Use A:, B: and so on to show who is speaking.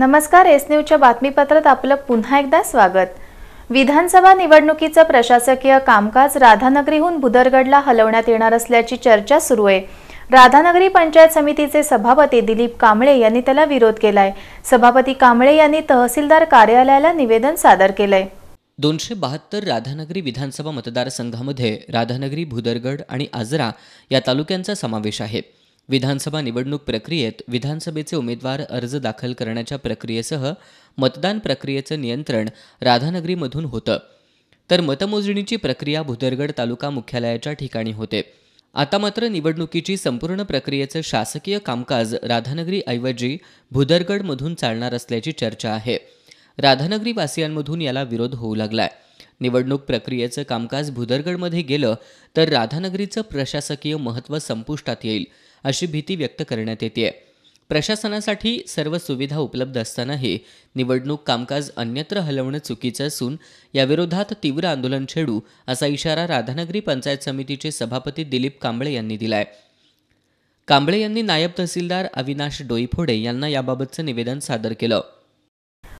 A: नमस्कार एस न्यूजच्या बातमीपत्रात आपलं पुन्हा एकदा स्वागत विधानसभा निवडणुकीचं प्रशासकीय कामकाज राधानगरीहून भुदरगडला हलवण्यात येणार असल्याची चर्चा सुरू आहे राधानगरी पंचायत समितीचे सभापती दिलीप कांबळे यांनी त्याला विरोध केलाय सभापती कांबळे यांनी तहसीलदार कार्यालयाला निवेदन सादर केलंय
B: दोनशे बहात्तर राधानगरी विधानसभा मतदारसंघामध्ये राधानगरी भुदरगड आणि आजरा या तालुक्यांचा समावेश आहे विधानसभा निवडणूक प्रक्रियेत विधानसभेचे उमेदवार अर्ज दाखल करण्याच्या प्रक्रियेसह मतदान प्रक्रियेचं नियंत्रण राधानगरीमधून होतं तर मतमोजणीची प्रक्रिया भुदरगड तालुका मुख्यालयाच्या ठिकाणी होते आता मात्र निवडणुकीची संपूर्ण प्रक्रियेचं शासकीय कामकाज राधानगरीऐवजी भुदरगडमधून चालणार असल्याची चर्चा आहे राधानगरीवासियांमधून याला विरोध होऊ लागलाय निवडणूक प्रक्रियेचं कामकाज भुदरगडमध्ये गेलं तर राधानगरीचं प्रशासकीय महत्त्व संपुष्टात येईल अशी भीती व्यक्त करण्यात येते आहे प्रशासनासाठी सर्व सुविधा उपलब्ध असतानाही निवडणूक कामकाज अन्यत्र हलवणं चुकीचं असून याविरोधात तीव्र आंदोलन छेडू असा इशारा राधानगरी पंचायत समितीचे सभापती दिलीप कांबळे यांनी दिलाय कांबळे यांनी नायब तहसीलदार अविनाश डोईफोडे यांना याबाबतचं निवेदन सादर केलं